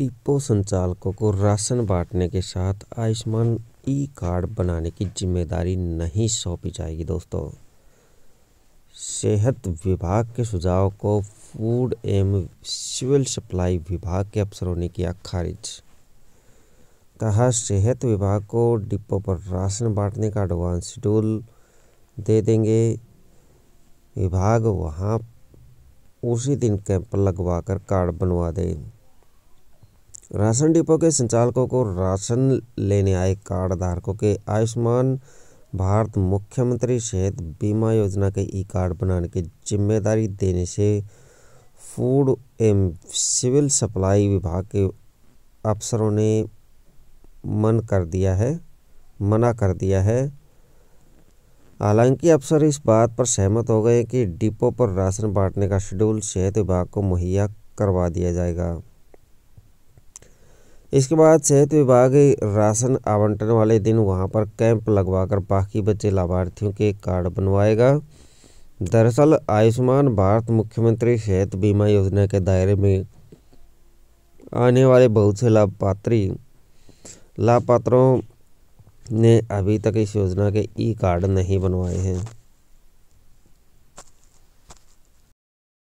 depot संचालकों को ration बांटने के साथ आयुष्मान ई कार्ड बनाने की जिम्मेदारी नहीं सौंपी जाएगी दोस्तों सेहत विभाग के सुझाव को फूड एवं सिविल सप्लाई विभाग के अफसरों ने किया खारिज कहा सेहत विभाग को डिपो पर राशन बांटने का एडवांस शेड्यूल दे देंगे विभाग वहाँ उसी दिन कैंप लगवा कर कार्ड बनवा दें राशन डिपो के संचालकों को राशन लेने आए कार्ड धारकों के आयुष्मान भारत मुख्यमंत्री सेहत बीमा योजना के ई कार्ड बनाने की जिम्मेदारी देने से फूड एवं सिविल सप्लाई विभाग के अफसरों ने मन कर दिया है मना कर दिया है हालांकि अफसर इस बात पर सहमत हो गए कि डिपो पर राशन बांटने का शेड्यूल सेहत विभाग को मुहैया करवा दिया जाएगा इसके बाद सेहत विभाग राशन आवंटन वाले दिन वहां पर कैंप लगवाकर बाकी बचे लाभार्थियों के कार्ड बनवाएगा दरअसल आयुष्मान भारत मुख्यमंत्री सेहत बीमा योजना के दायरे में आने वाले बहुत से लाभपात्री लाभपात्रों ने अभी तक इस योजना के ई कार्ड नहीं बनवाए हैं